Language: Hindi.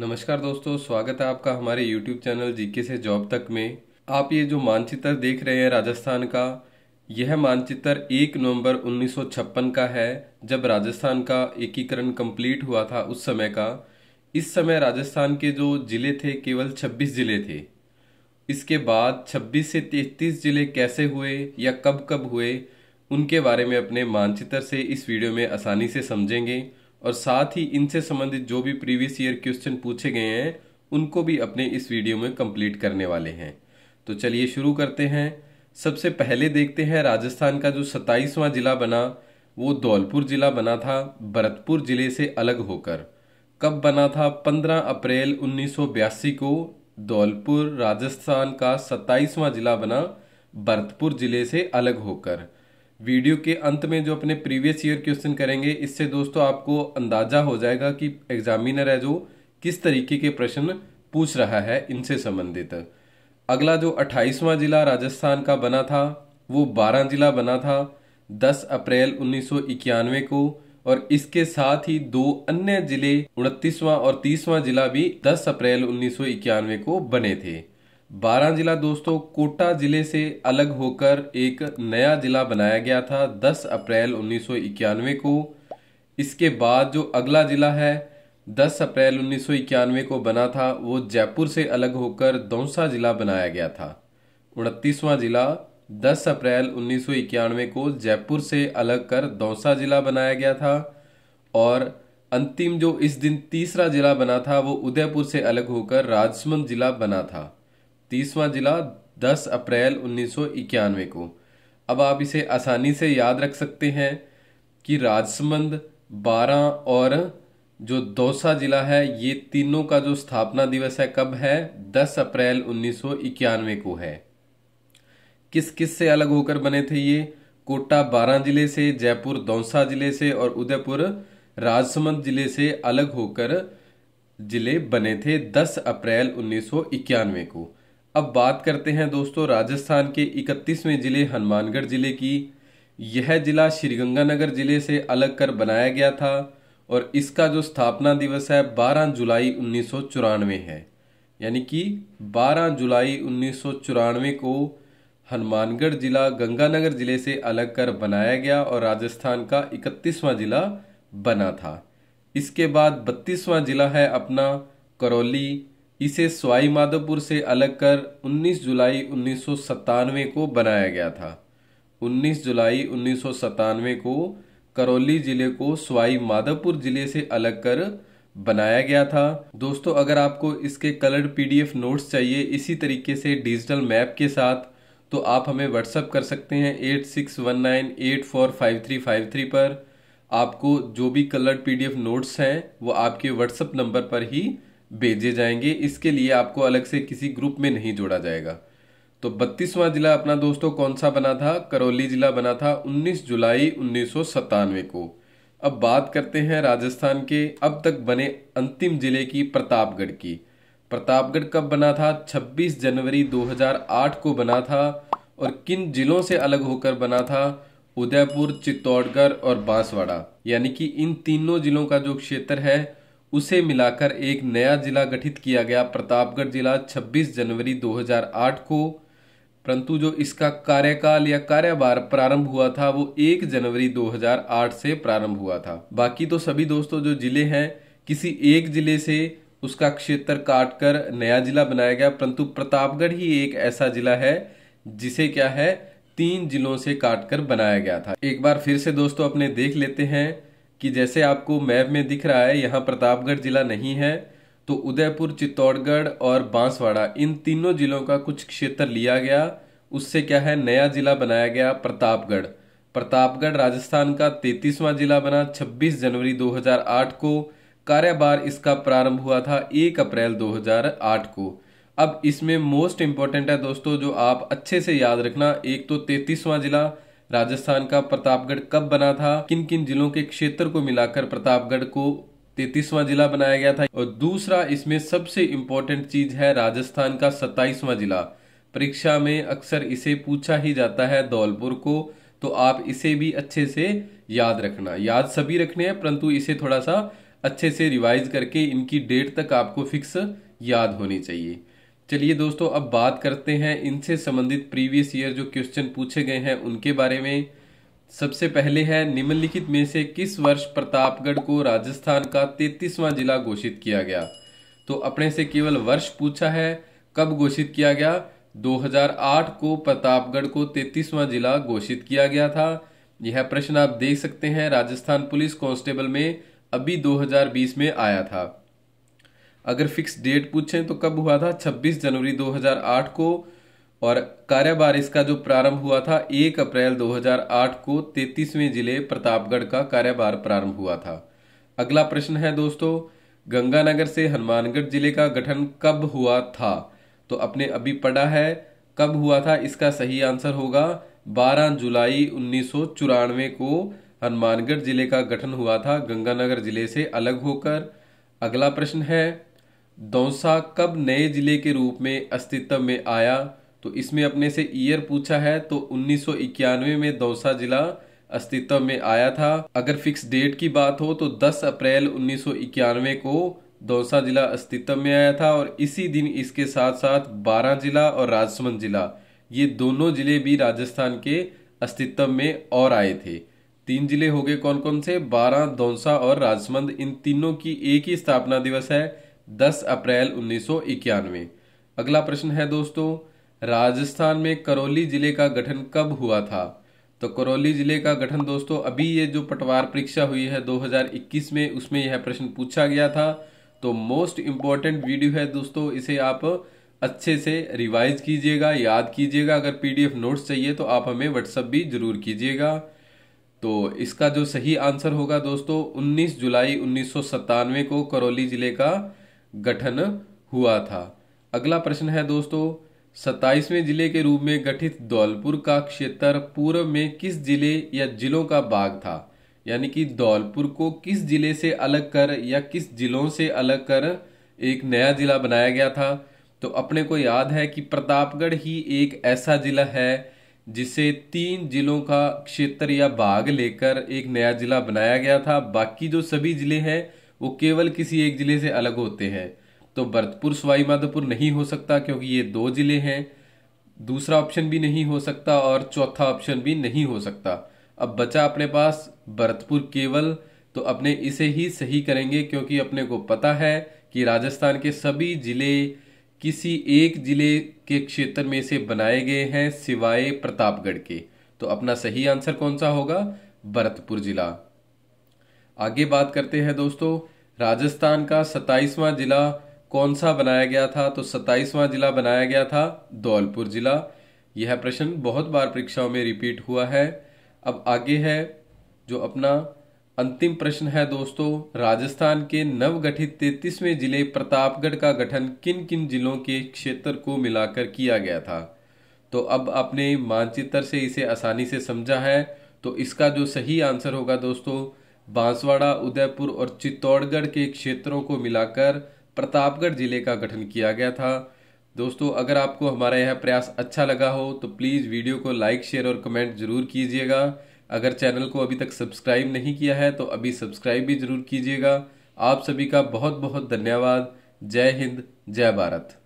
नमस्कार दोस्तों स्वागत है आपका हमारे YouTube चैनल जीके से जॉब तक में आप ये जो मानचित्र देख रहे हैं राजस्थान का यह मानचित्र 1 नवंबर 1956 का है जब राजस्थान का एकीकरण कंप्लीट हुआ था उस समय का इस समय राजस्थान के जो ज़िले थे केवल 26 ज़िले थे इसके बाद 26 से 33 ज़िले कैसे हुए या कब कब हुए उनके बारे में अपने मानचित्र से इस वीडियो में आसानी से समझेंगे और साथ ही इनसे संबंधित जो भी प्रीवियस ईयर क्वेश्चन पूछे गए हैं उनको भी अपने इस वीडियो में कंप्लीट करने वाले हैं तो चलिए शुरू करते हैं सबसे पहले देखते हैं राजस्थान का जो सत्ताईसवां जिला बना वो धौलपुर जिला बना था भरतपुर जिले से अलग होकर कब बना था 15 अप्रैल 1982 को धौलपुर राजस्थान का सत्ताईसवां जिला बना भरतपुर जिले से अलग होकर वीडियो के अंत में जो अपने प्रीवियस ईयर क्वेश्चन करेंगे इससे दोस्तों आपको अंदाजा हो जाएगा कि एग्जामिनर है जो किस तरीके के प्रश्न पूछ रहा है इनसे संबंधित अगला जो अट्ठाईसवां जिला राजस्थान का बना था वो बारह जिला बना था 10 अप्रैल उन्नीस को और इसके साथ ही दो अन्य जिले उनतीसवां और तीसवां जिला भी 10 अप्रैल उन्नीस को बने थे बारह जिला दोस्तों कोटा जिले से अलग होकर एक नया जिला बनाया गया था 10 अप्रैल उन्नीस को इसके बाद जो अगला जिला है 10 अप्रैल उन्नीस को बना था वो जयपुर से अलग होकर दौसा जिला बनाया गया था उनतीसवां जिला 10 अप्रैल उन्नीस को जयपुर से अलग कर दौसा जिला बनाया गया था और अंतिम जो इस दिन तीसरा जिला बना था वो उदयपुर से अलग होकर राजसमंद जिला बना था तीसवां ज़िला 10 अप्रैल उन्नीस को अब आप इसे आसानी से याद रख सकते हैं कि राजसमंद 12 और जो दौसा जिला है ये तीनों का जो स्थापना दिवस है कब है 10 अप्रैल उन्नीस को है किस किस से अलग होकर बने थे ये कोटा बारह जिले से जयपुर दौसा जिले से और उदयपुर राजसमंद जिले से अलग होकर जिले बने थे 10 अप्रैल उन्नीस को अब बात करते हैं दोस्तों राजस्थान के 31वें जिले हनुमानगढ़ जिले की यह जिला श्रीगंगानगर जिले से अलग कर बनाया गया था और इसका जो स्थापना दिवस है 12 जुलाई उन्नीस है यानी कि 12 जुलाई उन्नीस को हनुमानगढ़ जिला गंगानगर जिले से अलग कर बनाया गया और राजस्थान का 31वां जिला बना था इसके बाद 32वां जिला है अपना करौली इसे स्वाई माधोपुर से अलग कर 19 जुलाई उन्नीस को बनाया गया था 19 जुलाई उन्नीस को करौली जिले को स्वाई माधोपुर जिले से अलग कर बनाया गया था दोस्तों अगर आपको इसके कलर्ड पीडीएफ नोट्स चाहिए इसी तरीके से डिजिटल मैप के साथ तो आप हमें व्हाट्सअप कर सकते हैं eight six one nine eight four five three five three पर आपको जो भी कलर्ड पीडीएफ नोट्स हैं वो आपके व्हाट्सअप नंबर पर ही भेजे जाएंगे इसके लिए आपको अलग से किसी ग्रुप में नहीं जोड़ा जाएगा तो बत्तीसवां जिला अपना दोस्तों कौन सा बना था करौली जिला बना था 19 जुलाई उन्नीस को अब बात करते हैं राजस्थान के अब तक बने अंतिम जिले की प्रतापगढ़ की प्रतापगढ़ कब बना था 26 जनवरी 2008 को बना था और किन जिलों से अलग होकर बना था उदयपुर चित्तौड़गढ़ और बांसवाड़ा यानी कि इन तीनों जिलों का जो क्षेत्र है उसे मिलाकर एक नया जिला गठित किया गया प्रतापगढ़ जिला 26 जनवरी 2008 को परंतु जो इसका कार्यकाल या कार्यभार प्रारंभ हुआ था वो 1 जनवरी 2008 से प्रारंभ हुआ था बाकी तो सभी दोस्तों जो जिले हैं किसी एक जिले से उसका क्षेत्र काटकर नया जिला बनाया गया परंतु प्रतापगढ़ ही एक ऐसा जिला है जिसे क्या है तीन जिलों से काटकर बनाया गया था एक बार फिर से दोस्तों अपने देख लेते हैं कि जैसे आपको मैप में दिख रहा है यहाँ प्रतापगढ़ जिला नहीं है तो उदयपुर चित्तौड़गढ़ और बांसवाड़ा इन तीनों जिलों का कुछ क्षेत्र लिया गया उससे क्या है नया जिला बनाया गया प्रतापगढ़ प्रतापगढ़ राजस्थान का तैतीसवां जिला बना 26 जनवरी 2008 को कार्यभार इसका प्रारंभ हुआ था 1 अप्रैल 2008 को अब इसमें मोस्ट इम्पॉर्टेंट है दोस्तों जो आप अच्छे से याद रखना एक तो तैतीसवां जिला राजस्थान का प्रतापगढ़ कब बना था किन किन जिलों के क्षेत्र को मिलाकर प्रतापगढ़ को तैतीसवां जिला बनाया गया था और दूसरा इसमें सबसे इम्पोर्टेंट चीज है राजस्थान का सत्ताईसवां जिला परीक्षा में अक्सर इसे पूछा ही जाता है धौलपुर को तो आप इसे भी अच्छे से याद रखना याद सभी रखने हैं परंतु इसे थोड़ा सा अच्छे से रिवाइज करके इनकी डेट तक आपको फिक्स याद होनी चाहिए चलिए दोस्तों अब बात करते हैं इनसे संबंधित प्रीवियस ईयर जो क्वेश्चन पूछे गए हैं उनके बारे में सबसे पहले है निम्नलिखित में से किस वर्ष प्रतापगढ़ को राजस्थान का तैतीसवां जिला घोषित किया गया तो अपने से केवल वर्ष पूछा है कब घोषित किया गया 2008 को प्रतापगढ़ को तैतीसवां जिला घोषित किया गया था यह प्रश्न आप देख सकते हैं राजस्थान पुलिस कांस्टेबल में अभी 2020 में आया था अगर फिक्स डेट पूछें तो कब हुआ था 26 जनवरी 2008 को और कार्यभार इसका जो प्रारंभ हुआ था 1 अप्रैल 2008 को 33वें जिले प्रतापगढ़ का कार्यभार प्रारंभ हुआ था अगला प्रश्न है दोस्तों गंगानगर से हनुमानगढ़ जिले का गठन कब हुआ था तो अपने अभी पढ़ा है कब हुआ था इसका सही आंसर होगा 12 जुलाई उन्नीस को हनुमानगढ़ जिले का गठन हुआ था गंगानगर जिले से अलग होकर अगला प्रश्न है दौसा कब नए जिले के रूप में अस्तित्व में आया तो इसमें अपने से ईयर पूछा है तो 1991 में दौसा जिला अस्तित्व में आया था अगर फिक्स डेट की बात हो तो 10 अप्रैल 1991 को दौसा जिला अस्तित्व में आया था और इसी दिन इसके साथ साथ बारह जिला और राजसमंद जिला ये दोनों जिले भी राजस्थान के अस्तित्व में और आए थे तीन जिले हो गए कौन कौन से बारह दौसा और राजसमंद इन तीनों की एक ही स्थापना दिवस है 10 अप्रैल उन्नीस अगला प्रश्न है दोस्तों राजस्थान में करौली जिले का गठन कब हुआ था तो करौली जिले का गठन दोस्तों अभी ये जो पटवार परीक्षा हुई है 2021 में उसमें यह प्रश्न पूछा गया था तो मोस्ट इम्पॉर्टेंट वीडियो है दोस्तों इसे आप अच्छे से रिवाइज कीजिएगा याद कीजिएगा अगर पीडीएफ नोट्स चाहिए तो आप हमें व्हाट्सअप भी जरूर कीजिएगा तो इसका जो सही आंसर होगा दोस्तों 19 जुलाई उन्नीस को करौली जिले का गठन हुआ था अगला प्रश्न है दोस्तों सत्ताईसवें जिले के रूप में गठित धौलपुर का क्षेत्र पूर्व में किस जिले या जिलों का भाग था यानी कि धौलपुर को किस जिले से अलग कर या किस जिलों से अलग कर एक नया जिला बनाया गया था तो अपने को याद है कि प्रतापगढ़ ही एक ऐसा जिला है जिसे तीन जिलों का क्षेत्र या भाग लेकर एक नया जिला बनाया गया था बाकी जो सभी जिले हैं वो केवल किसी एक जिले से अलग होते हैं तो भरतपुर सवाईमाधोपुर नहीं हो सकता क्योंकि ये दो जिले हैं दूसरा ऑप्शन भी नहीं हो सकता और चौथा ऑप्शन भी नहीं हो सकता अब बचा अपने पास भरतपुर केवल तो अपने इसे ही सही करेंगे क्योंकि अपने को पता है कि राजस्थान के सभी जिले किसी एक जिले के क्षेत्र में से बनाए गए हैं सिवाय प्रतापगढ़ के तो अपना सही आंसर कौन सा होगा भरतपुर जिला आगे बात करते हैं दोस्तों राजस्थान का सताइसवां जिला कौन सा बनाया गया था तो सताइसवां जिला बनाया गया था धौलपुर जिला यह प्रश्न बहुत बार परीक्षाओं में रिपीट हुआ है अब आगे है जो अपना अंतिम प्रश्न है दोस्तों राजस्थान के नवगठित तैतीसवें जिले प्रतापगढ़ का गठन किन किन जिलों के क्षेत्र को मिलाकर किया गया था तो अब आपने मानचित्र से इसे आसानी से समझा है तो इसका जो सही आंसर होगा दोस्तों बांसवाड़ा उदयपुर और चित्तौड़गढ़ के क्षेत्रों को मिलाकर प्रतापगढ़ जिले का गठन किया गया था दोस्तों अगर आपको हमारा यह प्रयास अच्छा लगा हो तो प्लीज़ वीडियो को लाइक शेयर और कमेंट ज़रूर कीजिएगा अगर चैनल को अभी तक सब्सक्राइब नहीं किया है तो अभी सब्सक्राइब भी ज़रूर कीजिएगा आप सभी का बहुत बहुत धन्यवाद जय हिंद जय भारत